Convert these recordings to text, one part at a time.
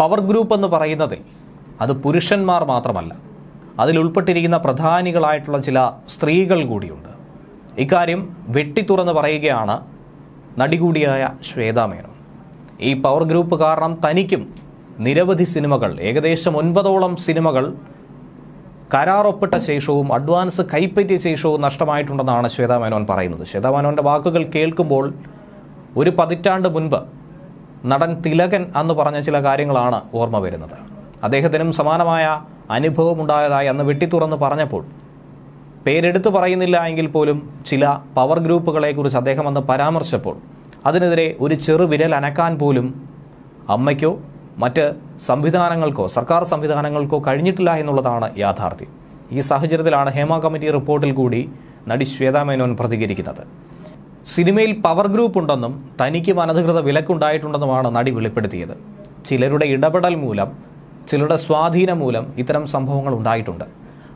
power group എന്ന് പറയുന്നത് അത് പുരുഷന്മാർ മാത്രമല്ല അതിലുൾപ്പെട്ടിരിക്കുന്ന പ്രധാനികളായിട്ടുള്ള ചില സ്ത്രീകൾ കൂടിയുണ്ട് ഇക്കാര്യം വെട്ടി തുറന്ന് പറയുകയാണ് നടി കൂടിയായ ശ്വേതാമേനോൻ ഈ പവർ ഗ്രൂപ്പ് കാരണം തനിക്കും നിരവധി സിനിമകൾ ഏകദേശം ഒൻപതോളം സിനിമകൾ കരാറൊപ്പിട്ട ശേഷവും അഡ്വാൻസ് കൈപ്പറ്റിയ ശേഷവും നഷ്ടമായിട്ടുണ്ടെന്നാണ് ശ്വേതാ മേനോൻ പറയുന്നത് ശ്വേതാ മേനോൻ്റെ വാക്കുകൾ കേൾക്കുമ്പോൾ ഒരു പതിറ്റാണ്ട് മുൻപ് നടൻ തിലകൻ അന്ന് പറഞ്ഞ ചില കാര്യങ്ങളാണ് ഓർമ്മ വരുന്നത് അദ്ദേഹത്തിനും സമാനമായ അനുഭവമുണ്ടായതായി അന്ന് വെട്ടിത്തുറന്ന് പറഞ്ഞപ്പോൾ പേരെടുത്തു പറയുന്നില്ല എങ്കിൽ പോലും ചില പവർ ഗ്രൂപ്പുകളെക്കുറിച്ച് അദ്ദേഹം അന്ന് പരാമർശിച്ചപ്പോൾ അതിനെതിരെ ഒരു ചെറുവിരൽ അനക്കാൻ പോലും അമ്മയ്ക്കോ മറ്റ് സംവിധാനങ്ങൾക്കോ സർക്കാർ സംവിധാനങ്ങൾക്കോ കഴിഞ്ഞിട്ടില്ല എന്നുള്ളതാണ് യാഥാർത്ഥ്യം ഈ സാഹചര്യത്തിലാണ് ഹേമ കമ്മിറ്റി റിപ്പോർട്ടിൽ കൂടി നടി ശ്വേതാ മേനോൻ പ്രതികരിക്കുന്നത് സിനിമയിൽ പവർ ഗ്രൂപ്പ് ഉണ്ടെന്നും തനിക്ക് അനധികൃത വിലക്കുണ്ടായിട്ടുണ്ടെന്നുമാണ് നടി വെളിപ്പെടുത്തിയത് ചിലരുടെ ഇടപെടൽ മൂലം ചിലരുടെ സ്വാധീനം മൂലം ഇത്തരം സംഭവങ്ങൾ ഉണ്ടായിട്ടുണ്ട്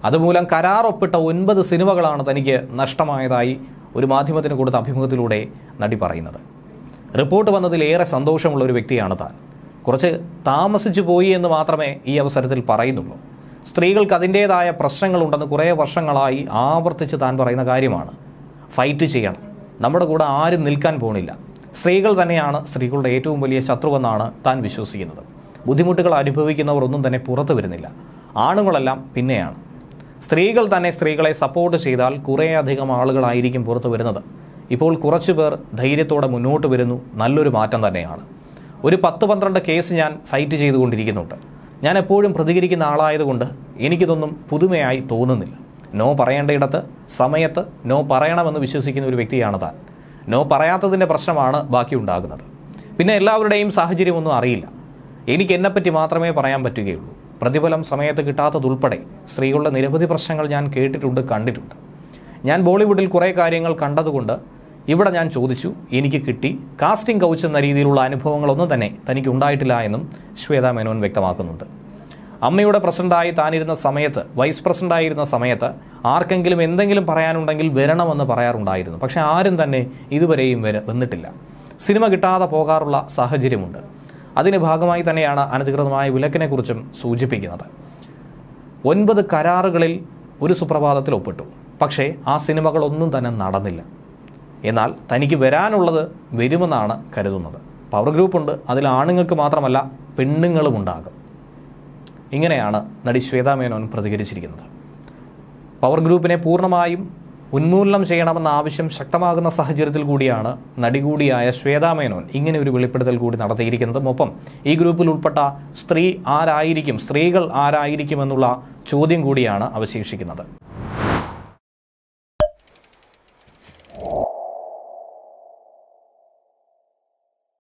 അതുമൂലം കരാറൊപ്പിട്ട ഒൻപത് സിനിമകളാണ് തനിക്ക് നഷ്ടമായതായി ഒരു മാധ്യമത്തിന് കൊടുത്ത അഭിമുഖത്തിലൂടെ നടി പറയുന്നത് റിപ്പോർട്ട് വന്നതിൽ ഏറെ സന്തോഷമുള്ള ഒരു വ്യക്തിയാണ് താൻ കുറച്ച് താമസിച്ചു പോയി എന്ന് മാത്രമേ ഈ അവസരത്തിൽ പറയുന്നുള്ളൂ സ്ത്രീകൾക്ക് അതിൻ്റേതായ പ്രശ്നങ്ങളുണ്ടെന്ന് കുറേ വർഷങ്ങളായി ആവർത്തിച്ച് താൻ പറയുന്ന കാര്യമാണ് ഫൈറ്റ് ചെയ്യണം നമ്മുടെ കൂടെ ആരും നിൽക്കാൻ പോകുന്നില്ല സ്ത്രീകൾ തന്നെയാണ് സ്ത്രീകളുടെ ഏറ്റവും വലിയ ശത്രുവെന്നാണ് താൻ വിശ്വസിക്കുന്നത് ബുദ്ധിമുട്ടുകൾ അനുഭവിക്കുന്നവർ ഒന്നും തന്നെ പുറത്തു വരുന്നില്ല ആണുങ്ങളെല്ലാം പിന്നെയാണ് സ്ത്രീകൾ തന്നെ സ്ത്രീകളെ സപ്പോർട്ട് ചെയ്താൽ കുറേയധികം ആളുകളായിരിക്കും പുറത്തു വരുന്നത് ഇപ്പോൾ കുറച്ചു പേർ ധൈര്യത്തോടെ മുന്നോട്ട് വരുന്നു നല്ലൊരു മാറ്റം തന്നെയാണ് ഒരു പത്ത് പന്ത്രണ്ട് കേസ് ഞാൻ ഫൈറ്റ് ചെയ്തുകൊണ്ടിരിക്കുന്നുണ്ട് ഞാൻ എപ്പോഴും പ്രതികരിക്കുന്ന ആളായതുകൊണ്ട് എനിക്കിതൊന്നും പുതുമയായി തോന്നുന്നില്ല നോ പറയേണ്ടയിടത്ത് സമയത്ത് നോ പറയണമെന്ന് വിശ്വസിക്കുന്ന ഒരു വ്യക്തിയാണ് താൻ നോ പറയാത്തതിൻ്റെ പ്രശ്നമാണ് ബാക്കി ഉണ്ടാകുന്നത് പിന്നെ എല്ലാവരുടെയും സാഹചര്യമൊന്നും അറിയില്ല എനിക്ക് എന്നെപ്പറ്റി മാത്രമേ പറയാൻ പറ്റുകയുള്ളൂ പ്രതിഫലം സമയത്ത് കിട്ടാത്തതുൾപ്പെടെ സ്ത്രീകളുടെ നിരവധി പ്രശ്നങ്ങൾ ഞാൻ കേട്ടിട്ടുണ്ട് കണ്ടിട്ടുണ്ട് ഞാൻ ബോളിവുഡിൽ കുറേ കാര്യങ്ങൾ കണ്ടതുകൊണ്ട് ഇവിടെ ഞാൻ ചോദിച്ചു എനിക്ക് കിട്ടി കാസ്റ്റിംഗ് കൗച്ച് എന്ന രീതിയിലുള്ള അനുഭവങ്ങളൊന്നും തന്നെ തനിക്ക് ഉണ്ടായിട്ടില്ല എന്നും ശ്വേതാ മേനോൻ വ്യക്തമാക്കുന്നുണ്ട് അമ്മയുടെ പ്രസിഡന്റായി താനിരുന്ന സമയത്ത് വൈസ് പ്രസിഡന്റായിരുന്ന സമയത്ത് ആർക്കെങ്കിലും എന്തെങ്കിലും പറയാനുണ്ടെങ്കിൽ വരണമെന്ന് പറയാറുണ്ടായിരുന്നു പക്ഷെ ആരും തന്നെ ഇതുവരെയും വര വന്നിട്ടില്ല സിനിമ കിട്ടാതെ പോകാറുള്ള സാഹചര്യമുണ്ട് അതിന് ഭാഗമായി തന്നെയാണ് അനധികൃതമായ വിലക്കിനെക്കുറിച്ചും സൂചിപ്പിക്കുന്നത് ഒൻപത് കരാറുകളിൽ ഒരു സുപ്രഭാതത്തിൽ ഒപ്പിട്ടു പക്ഷേ ആ സിനിമകളൊന്നും തന്നെ നടന്നില്ല എന്നാൽ തനിക്ക് വരാനുള്ളത് വരുമെന്നാണ് കരുതുന്നത് പവർ ഗ്രൂപ്പുണ്ട് അതിൽ ആണുങ്ങൾക്ക് മാത്രമല്ല പെണ്ണുങ്ങളും ഉണ്ടാകും ഇങ്ങനെയാണ് നടി ശ്വേതാ മേനോൻ പ്രതികരിച്ചിരിക്കുന്നത് പവർ ഗ്രൂപ്പിനെ പൂർണ്ണമായും ഉന്മൂലനം ചെയ്യണമെന്ന ആവശ്യം ശക്തമാകുന്ന സാഹചര്യത്തിൽ കൂടിയാണ് നടി കൂടിയായ ശ്വേതാ മേനോൻ ഇങ്ങനെ ഒരു വെളിപ്പെടുത്തൽ കൂടി നടത്തിയിരിക്കുന്നത് ഒപ്പം ഈ ഗ്രൂപ്പിൽ ഉൾപ്പെട്ട സ്ത്രീ ആരായിരിക്കും സ്ത്രീകൾ ആരായിരിക്കുമെന്നുള്ള ചോദ്യം കൂടിയാണ് അവശേഷിക്കുന്നത്